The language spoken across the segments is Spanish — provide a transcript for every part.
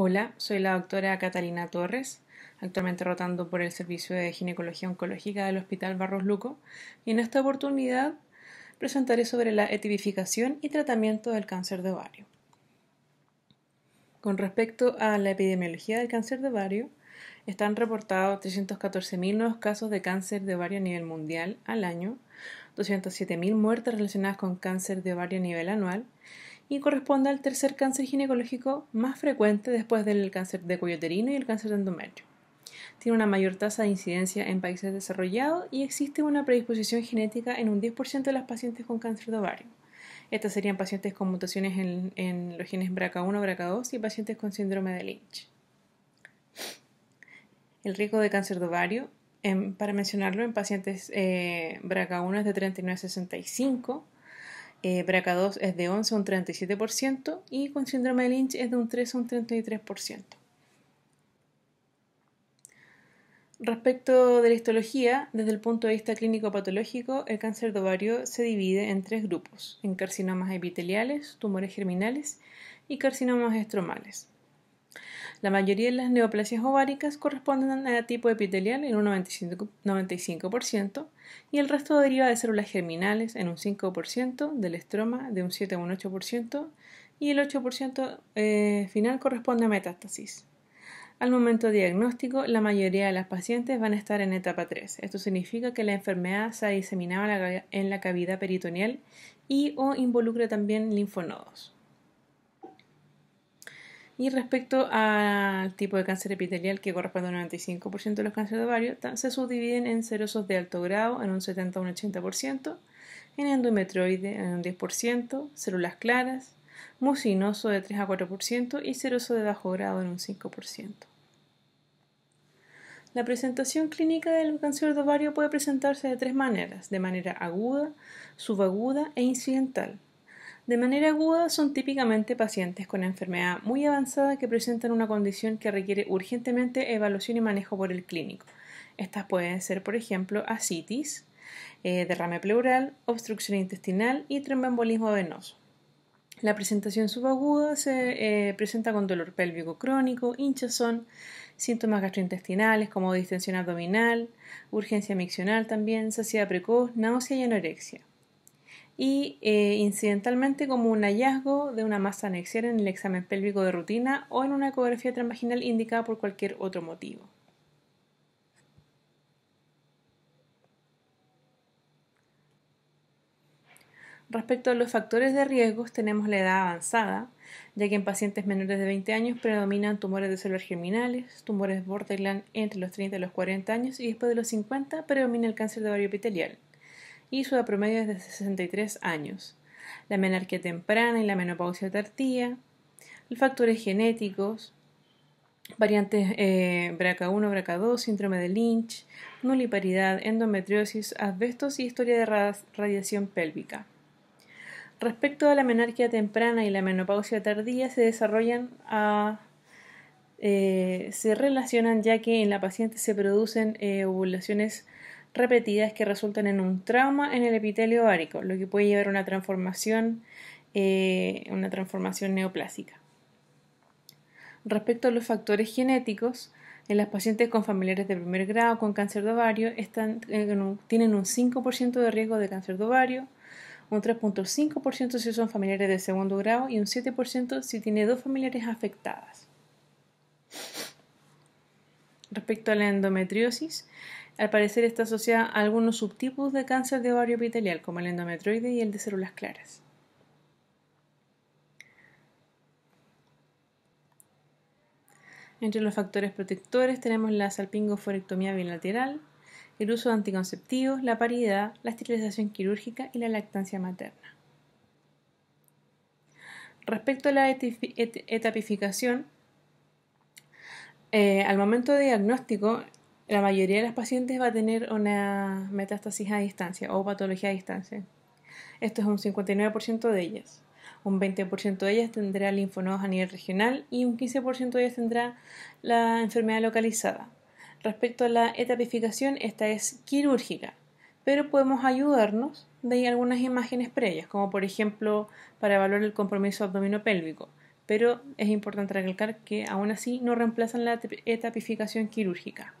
Hola, soy la doctora Catalina Torres, actualmente rotando por el Servicio de Ginecología Oncológica del Hospital Barros Luco, y en esta oportunidad presentaré sobre la etivificación y tratamiento del cáncer de ovario. Con respecto a la epidemiología del cáncer de ovario, están reportados 314.000 nuevos casos de cáncer de ovario a nivel mundial al año, 207.000 muertes relacionadas con cáncer de ovario a nivel anual, y corresponde al tercer cáncer ginecológico más frecuente después del cáncer de cuello y el cáncer de endometrio. Tiene una mayor tasa de incidencia en países desarrollados y existe una predisposición genética en un 10% de las pacientes con cáncer de ovario. Estas serían pacientes con mutaciones en, los genes BRCA1, BRCA2 y pacientes con síndrome de Lynch. El riesgo de cáncer de ovario, em, para mencionarlo, en pacientes eh, BRCA1 es de 39 a 65 eh, Braca BRCA2 es de 11 a un 37% y con síndrome de Lynch es de un 3 a un 33%. Respecto de la histología, desde el punto de vista clínico-patológico, el cáncer de ovario se divide en tres grupos, en carcinomas epiteliales, tumores germinales y carcinomas estromales. La mayoría de las neoplasias ováricas corresponden a tipo epitelial en un 95%, y el resto deriva de células germinales en un 5%, del estroma de un 7 a un 8% y el 8% eh, final corresponde a metástasis. Al momento diagnóstico, la mayoría de las pacientes van a estar en etapa 3. Esto significa que la enfermedad se ha diseminado en la cavidad peritoneal y o involucra también linfonodos. Y respecto al tipo de cáncer epitelial que corresponde al 95% de los cánceres de ovario, se subdividen en serosos de alto grado en un 70 80%, en endometrioide en un 10%, células claras, mucinoso de 3 a 4% y seroso de bajo grado en un 5%. La presentación clínica del cáncer de ovario puede presentarse de tres maneras, de manera aguda, subaguda e incidental. De manera aguda son típicamente pacientes con enfermedad muy avanzada que presentan una condición que requiere urgentemente evaluación y manejo por el clínico. Estas pueden ser, por ejemplo, ascitis, eh, derrame pleural, obstrucción intestinal y tromboembolismo venoso. La presentación subaguda se eh, presenta con dolor pélvico crónico, hinchazón, síntomas gastrointestinales como distensión abdominal, urgencia miccional también, saciedad precoz, náusea y anorexia y eh, incidentalmente como un hallazgo de una masa anexial en el examen pélvico de rutina o en una ecografía transvaginal indicada por cualquier otro motivo. Respecto a los factores de riesgos, tenemos la edad avanzada, ya que en pacientes menores de 20 años predominan tumores de células germinales, tumores borderline entre los 30 y los 40 años y después de los 50 predomina el cáncer de ovario epitelial y su promedio es de 63 años. La menarquía temprana y la menopausia tardía, factores genéticos, variantes BRCA1, eh, BRCA2, síndrome de Lynch, nuliparidad, endometriosis, asbestos y historia de radiación pélvica. Respecto a la menarquía temprana y la menopausia tardía, se desarrollan a, eh, se relacionan ya que en la paciente se producen eh, ovulaciones repetidas que resultan en un trauma en el epitelio ovárico, lo que puede llevar a una transformación, eh, una transformación neoplásica. Respecto a los factores genéticos, en las pacientes con familiares de primer grado con cáncer de ovario eh, tienen un 5% de riesgo de cáncer de ovario, un 3.5% si son familiares de segundo grado y un 7% si tiene dos familiares afectadas. Respecto a la endometriosis, al parecer está asociada a algunos subtipos de cáncer de ovario epitelial, como el endometroide y el de células claras. Entre los factores protectores tenemos la salpingoforectomía bilateral, el uso de anticonceptivos, la paridad, la esterilización quirúrgica y la lactancia materna. Respecto a la etapificación, eh, al momento de diagnóstico, la mayoría de las pacientes va a tener una metástasis a distancia o patología a distancia. Esto es un 59% de ellas. Un 20% de ellas tendrá linfonodos a nivel regional y un 15% de ellas tendrá la enfermedad localizada. Respecto a la etapificación, esta es quirúrgica, pero podemos ayudarnos de algunas imágenes previas, como por ejemplo para evaluar el compromiso abdominopélvico. Pero es importante recalcar que aún así no reemplazan la etapificación quirúrgica.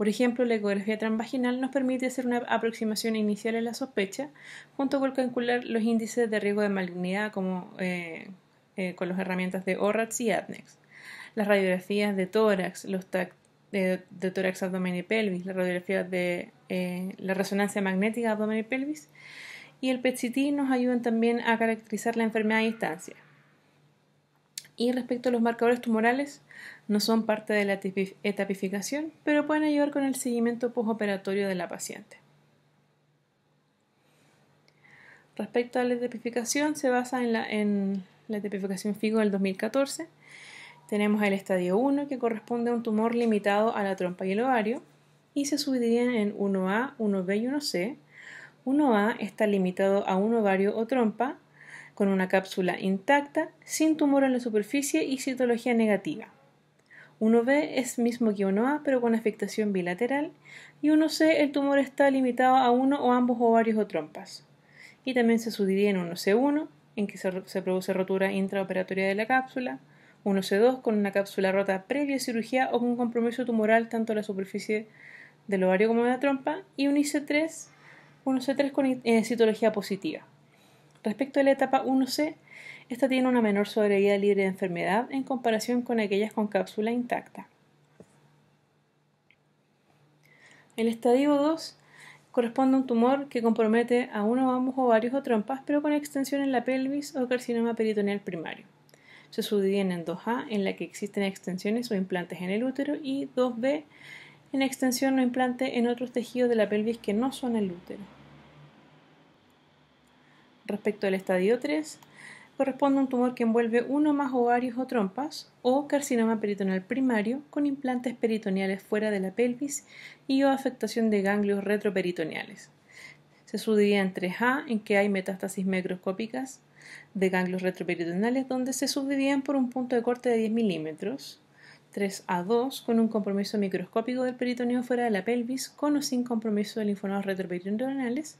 Por ejemplo, la ecografía transvaginal nos permite hacer una aproximación inicial en la sospecha, junto con calcular los índices de riesgo de malignidad como eh, eh, con las herramientas de ORATS y ADNEX. Las radiografías de tórax, los tórax, abdomen y pelvis, la radiografía de eh, la resonancia magnética abdomen y pelvis y el PET-CT nos ayudan también a caracterizar la enfermedad a distancia. Y respecto a los marcadores tumorales, no son parte de la etapificación, pero pueden ayudar con el seguimiento postoperatorio de la paciente. Respecto a la etapificación, se basa en la, en etapificación FIGO del 2014. Tenemos el estadio 1, que corresponde a un tumor limitado a la trompa y el ovario, y se subdividen en 1A, 1B y 1C. 1A está limitado a un ovario o trompa, con una cápsula intacta, sin tumor en la superficie y citología negativa. 1B es mismo que 1A, pero con afectación bilateral, y 1C el tumor está limitado a uno o ambos ovarios o trompas. Y también se subdivide en 1C1, en que se, produce rotura intraoperatoria de la cápsula, 1C2 con una cápsula rota previa cirugía o con compromiso tumoral tanto en la superficie del ovario como de la trompa, y uno c 3 1 1C3 con eh, citología positiva. Respecto a la etapa 1C, esta tiene una menor sobrevida libre de enfermedad en comparación con aquellas con cápsula intacta. El estadio 2 corresponde a un tumor que compromete a uno, o ambos ovarios o trompas, pero con extensión en la pelvis o carcinoma peritoneal primario. Se subdividen en 2A, en la que existen extensiones o implantes en el útero, y 2B, en extensión o implante en otros tejidos de la pelvis que no son el útero. Respecto al estadio 3, corresponde a un tumor que envuelve uno más ovarios o trompas o carcinoma peritoneal primario con implantes peritoneales fuera de la pelvis y o afectación de ganglios retroperitoneales. Se subdivide en 3A en que hay metástasis microscópicas de ganglios retroperitoneales donde se subdividen por un punto de corte de 10 milímetros, 3A2 con un compromiso microscópico del peritoneo fuera de la pelvis con o sin compromiso de linfonodos retroperitoneales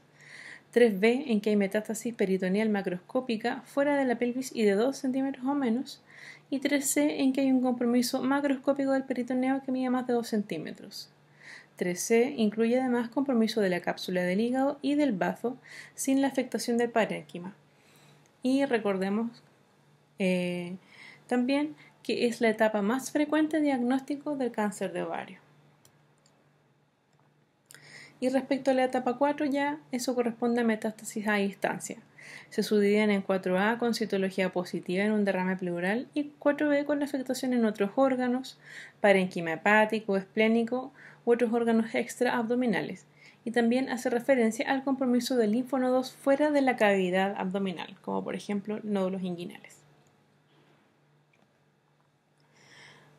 3B en que hay metástasis peritoneal macroscópica fuera de la pelvis y de 2 centímetros o menos, y 3C en que hay un compromiso macroscópico del peritoneo que mide más de 2 centímetros. 3C incluye además compromiso de la cápsula del hígado y del bazo sin la afectación del parénquima. Y recordemos eh, también que es la etapa más frecuente de diagnóstico del cáncer de ovario. Y respecto a la etapa 4 ya, eso corresponde a metástasis a distancia. Se subdividen en 4A con citología positiva en un derrame pleural y 4B con afectación en otros órganos, parenquima hepático, esplénico u otros órganos extraabdominales. Y también hace referencia al compromiso del linfonodos fuera de la cavidad abdominal, como por ejemplo nódulos inguinales.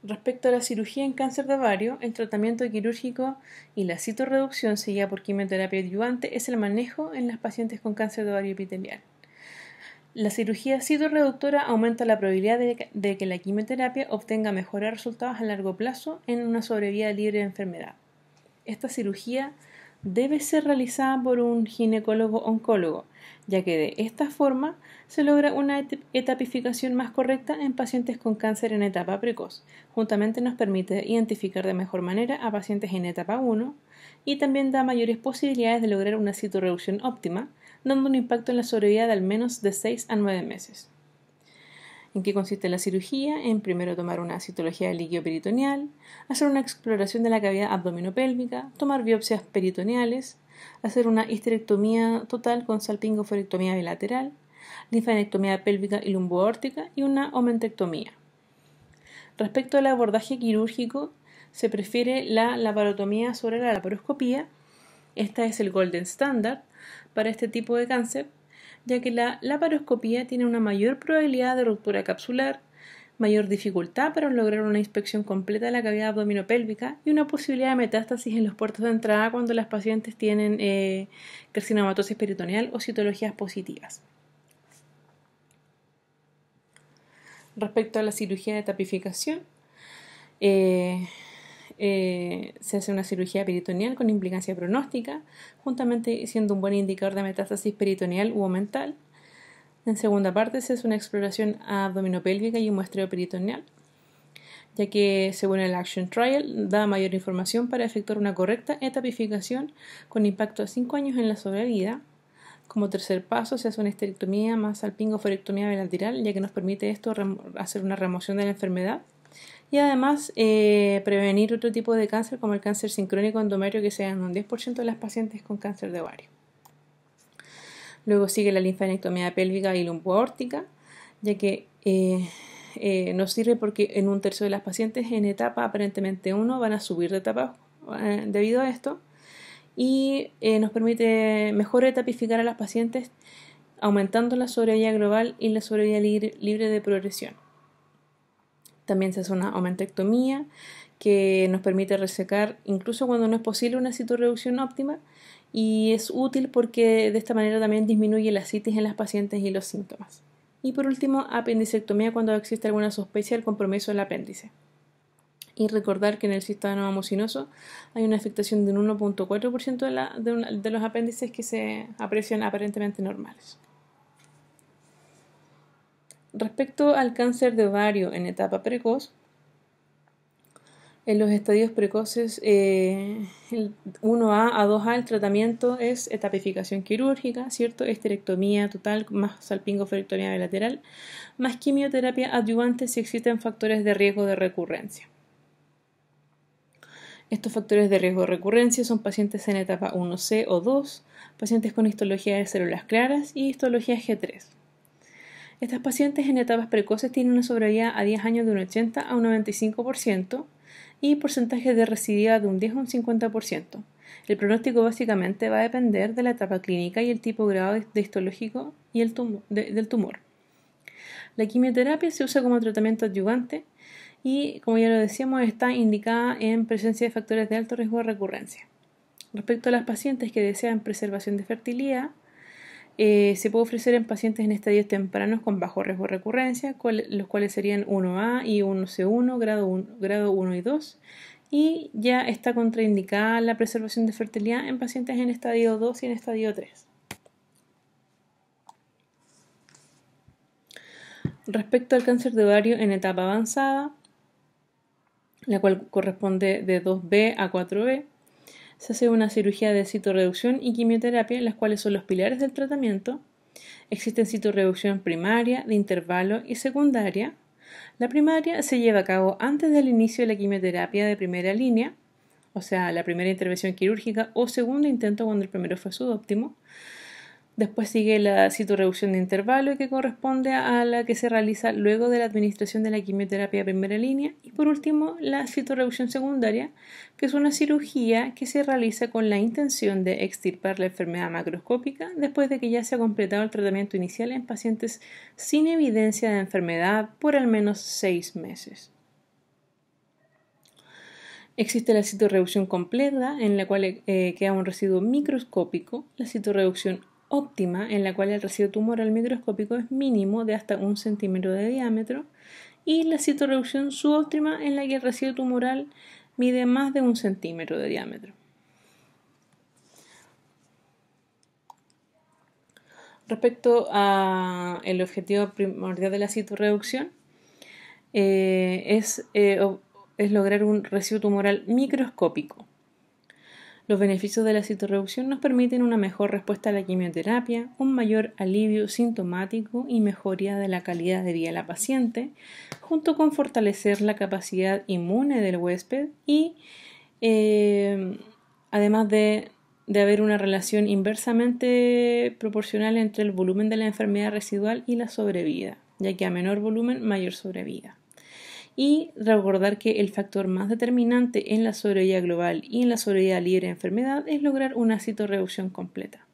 Respecto a la cirugía en cáncer de ovario, el tratamiento quirúrgico y la citorreducción seguida por quimioterapia adyuvante es el manejo en las pacientes con cáncer de ovario epitelial. La cirugía citorreductora aumenta la probabilidad de, que la quimioterapia obtenga mejores resultados a largo plazo en una sobrevida libre de enfermedad. Esta cirugía debe ser realizada por un ginecólogo-oncólogo, ya que de esta forma se logra una etapificación más correcta en pacientes con cáncer en etapa precoz. Juntamente nos permite identificar de mejor manera a pacientes en etapa 1 y también da mayores posibilidades de lograr una citoreducción óptima, dando un impacto en la sobrevida de al menos de 6 a 9 meses en qué consiste la cirugía, en primero tomar una citología de líquido peritoneal, hacer una exploración de la cavidad abdominopélvica, tomar biopsias peritoneales, hacer una histerectomía total con salpingoforectomía bilateral, linfanectomía pélvica y lumboórtica y una omentectomía. Respecto al abordaje quirúrgico, se prefiere la laparotomía sobre la laparoscopía. Esta es el golden standard para este tipo de cáncer ya que la laparoscopía tiene una mayor probabilidad de ruptura capsular, mayor dificultad para lograr una inspección completa de la cavidad abdominopélvica y una posibilidad de metástasis en los puertos de entrada cuando las pacientes tienen eh, carcinomatosis peritoneal o citologías positivas. Respecto a la cirugía de tapificación, eh, eh, se hace una cirugía peritoneal con implicancia pronóstica, juntamente siendo un buen indicador de metástasis peritoneal u mental. En segunda parte se hace una exploración abdominopélvica y un muestreo peritoneal, ya que según el Action Trial da mayor información para efectuar una correcta etapificación con impacto a 5 años en la sobrevida. Como tercer paso se hace una esterectomía más alpingoforectomía bilateral, ya que nos permite esto hacer una remoción de la enfermedad y además eh, prevenir otro tipo de cáncer como el cáncer sincrónico endometrial que se en un 10% de las pacientes con cáncer de ovario. Luego sigue la linfanectomía pélvica y lumboórtica, ya que eh, eh, nos sirve porque en un tercio de las pacientes en etapa aparentemente uno van a subir de etapa debido a esto y nos permite mejor etapificar a las pacientes aumentando la sobrevida global y la sobrevida libre de progresión. También se hace una omentectomía que nos permite resecar incluso cuando no es posible una citorreducción óptima y es útil porque de esta manera también disminuye la citis en las pacientes y los síntomas. Y por último, apendicectomía cuando existe alguna sospecha del compromiso del apéndice. Y recordar que en el sistema mucinoso hay una afectación de un 1.4% de, de los apéndices que se aprecian aparentemente normales. Respecto al cáncer de ovario en etapa precoz, en los estadios precoces 1A eh, a 2A el tratamiento es etapificación quirúrgica, ¿cierto? Esterectomía total más salpingoferectomía bilateral, más quimioterapia adyuvante si existen factores de riesgo de recurrencia. Estos factores de riesgo de recurrencia son pacientes en etapa 1C o 2, pacientes con histología de células claras y histología G3. Estas pacientes en etapas precoces tienen una sobrevida a 10 años de un 80 a un 95% y porcentajes de recidiva de un 10 a un 50%. El pronóstico básicamente va a depender de la etapa clínica y el tipo grado de histológico y el del tumor. La quimioterapia se usa como tratamiento adyuvante y, como ya lo decíamos, está indicada en presencia de factores de alto riesgo de recurrencia. Respecto a las pacientes que desean preservación de fertilidad, eh, se puede ofrecer en pacientes en estadios tempranos con bajo riesgo de recurrencia, los cuales serían 1A y 1C1, grado 1, grado 1 y 2. Y ya está contraindicada la preservación de fertilidad en pacientes en estadio 2 y en estadio 3. Respecto al cáncer de ovario en etapa avanzada, la cual corresponde de 2B a 4B, se hace una cirugía de citoreducción y quimioterapia, las cuales son los pilares del tratamiento. Existen citorreducción primaria, de intervalo y secundaria. La primaria se lleva a cabo antes del inicio de la quimioterapia de primera línea, o sea, la primera intervención quirúrgica o segundo intento cuando el primero fue subóptimo. Después sigue la citorreducción de intervalo que corresponde a la que se realiza luego de la administración de la quimioterapia primera línea. Y por último, la citorreducción secundaria, que es una cirugía que se realiza con la intención de extirpar la enfermedad macroscópica después de que ya se ha completado el tratamiento inicial en pacientes sin evidencia de enfermedad por al menos seis meses. Existe la citorreducción completa, en la cual eh, queda un residuo microscópico, la citorreducción óptima en la cual el residuo tumoral microscópico es mínimo de hasta un centímetro de diámetro y la citoreducción subóptima en la que el residuo tumoral mide más de un centímetro de diámetro. Respecto al objetivo primordial de la citoreducción eh, eh, es lograr un residuo tumoral microscópico los beneficios de la citoreducción nos permiten una mejor respuesta a la quimioterapia, un mayor alivio sintomático y mejoría de la calidad de vida de la paciente, junto con fortalecer la capacidad inmune del huésped y eh, además de, de haber una relación inversamente proporcional entre el volumen de la enfermedad residual y la sobrevida, ya que a menor volumen mayor sobrevida y recordar que el factor más determinante en la sobrevida global y en la sobriedad libre de enfermedad es lograr una citorreducción completa.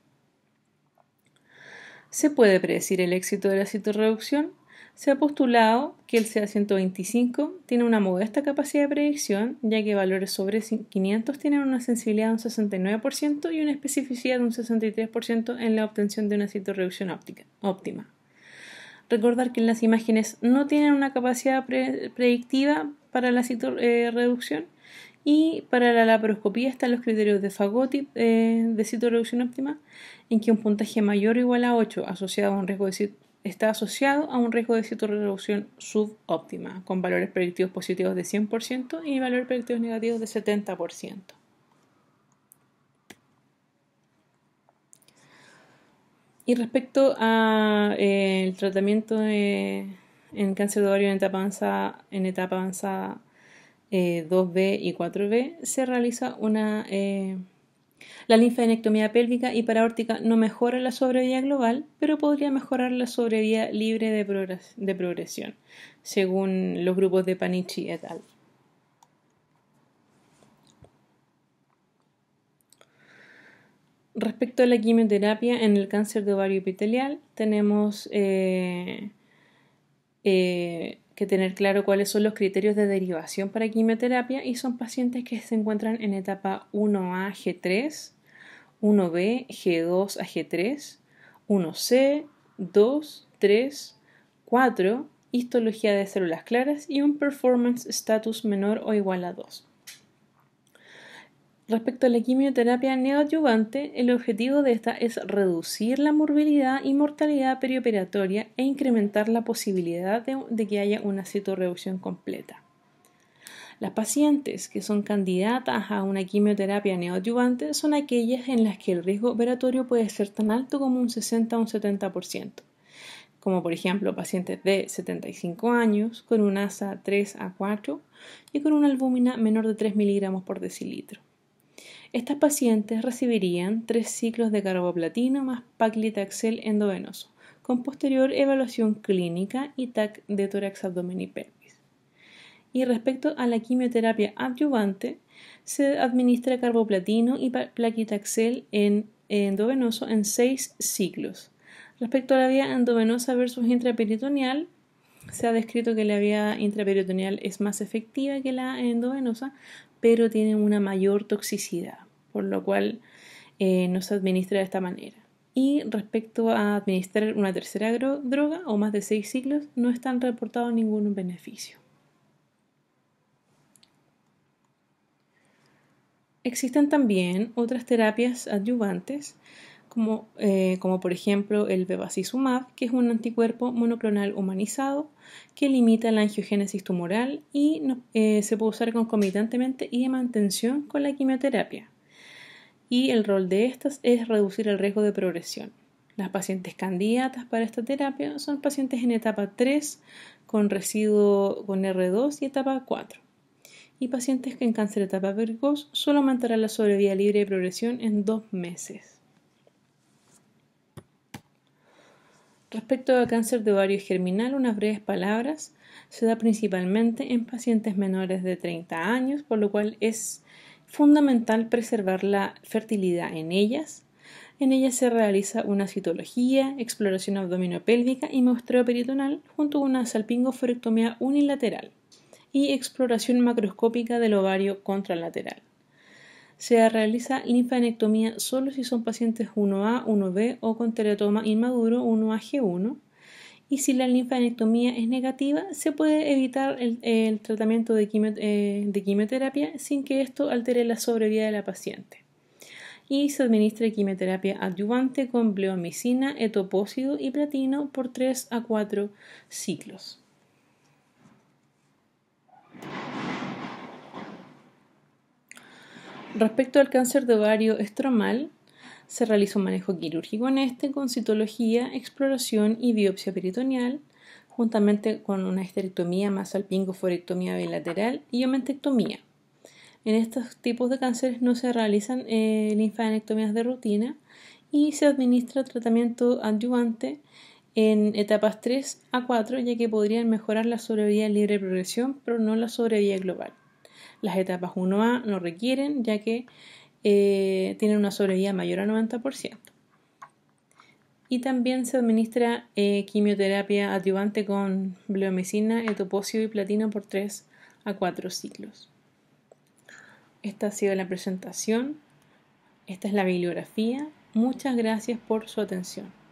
¿Se puede predecir el éxito de la citorreducción? Se ha postulado que el CA125 tiene una modesta capacidad de predicción, ya que valores sobre 500 tienen una sensibilidad de un 69% y una especificidad de un 63% en la obtención de una citorreducción óptima. Recordar que las imágenes no tienen una capacidad predictiva para la citoreducción eh, y para la laparoscopía están los criterios de Fagotip eh, de citoreducción óptima, en que un puntaje mayor o igual a 8 asociado a un riesgo está asociado a un riesgo de citoreducción subóptima, con valores predictivos positivos de 100% y valores predictivos negativos de 70%. Y respecto al eh, tratamiento en cáncer de ovario en etapa avanzada, en etapa avanzada 2B eh, y 4B, se realiza una... Eh, la linfadenectomía pélvica y paraórtica no mejora la sobrevida global, pero podría mejorar la sobrevida libre de progresión, según los grupos de Panichi et al. respecto a la quimioterapia en el cáncer de ovario epitelial, tenemos eh, eh, que tener claro cuáles son los criterios de derivación para quimioterapia y son pacientes que se encuentran en etapa 1A G3, 1B G2 a G3, a 3 1 c 2, 3, 4, histología de células claras y un performance status menor o igual a 2. Respecto a la quimioterapia neoadyuvante, el objetivo de esta es reducir la morbilidad y mortalidad perioperatoria e incrementar la posibilidad de, que haya una citorreducción completa. Las pacientes que son candidatas a una quimioterapia neoadyuvante son aquellas en las que el riesgo operatorio puede ser tan alto como un 60 o un 70%, como por ejemplo pacientes de 75 años con un ASA 3 a 4 y con una albúmina menor de 3 miligramos por decilitro. Estas pacientes recibirían tres ciclos de carboplatino más paclitaxel endovenoso, con posterior evaluación clínica y TAC de tórax abdomen y pelvis. Y respecto a la quimioterapia adyuvante, se administra carboplatino y plaquitaxel endovenoso en seis ciclos. Respecto a la vía endovenosa versus intraperitoneal, se ha descrito que la vía intraperitoneal es más efectiva que la endovenosa, pero tiene una mayor toxicidad por lo cual eh, no se administra de esta manera. Y respecto a administrar una tercera droga o más de seis ciclos, no están reportados ningún beneficio. Existen también otras terapias adyuvantes, eh, como, por ejemplo el bevacizumab, que es un anticuerpo monoclonal humanizado que limita la angiogénesis tumoral y eh, se puede usar concomitantemente y de mantención con la quimioterapia y el rol de estas es reducir el riesgo de progresión. Las pacientes candidatas para esta terapia son pacientes en etapa 3 con residuo con R2 y etapa 4. Y pacientes que en cáncer de etapa 2 solo aumentará la sobrevida libre de progresión en dos meses. Respecto al cáncer de ovario germinal, unas breves palabras. Se da principalmente en pacientes menores de 30 años, por lo cual es fundamental preservar la fertilidad en ellas. En ellas se realiza una citología, exploración abdominopélvica y muestreo peritonal junto a una salpingoferectomía unilateral y exploración macroscópica del ovario contralateral. Se realiza linfanectomía solo si son pacientes 1A, 1B o con teratoma inmaduro 1AG1 y si la linfadenectomía es negativa, se puede evitar el, tratamiento de, eh, de, quimioterapia sin que esto altere la sobrevida de la paciente. Y se administra quimioterapia adyuvante con bleomicina, etopósido y platino por 3 a 4 ciclos. Respecto al cáncer de ovario estromal, se realiza un manejo quirúrgico en este con citología, exploración y biopsia peritoneal, juntamente con una esterectomía más bilateral y omentectomía. En estos tipos de cánceres no se realizan eh, linfadenectomías de rutina y se administra tratamiento adyuvante en etapas 3 a 4, ya que podrían mejorar la sobrevida libre de progresión, pero no la sobrevida global. Las etapas 1A no requieren, ya que eh, tienen una sobrevida mayor al 90%. Y también se administra eh, quimioterapia adyuvante con bleomicina, etoposio y platino por 3 a 4 ciclos. Esta ha sido la presentación. Esta es la bibliografía. Muchas gracias por su atención.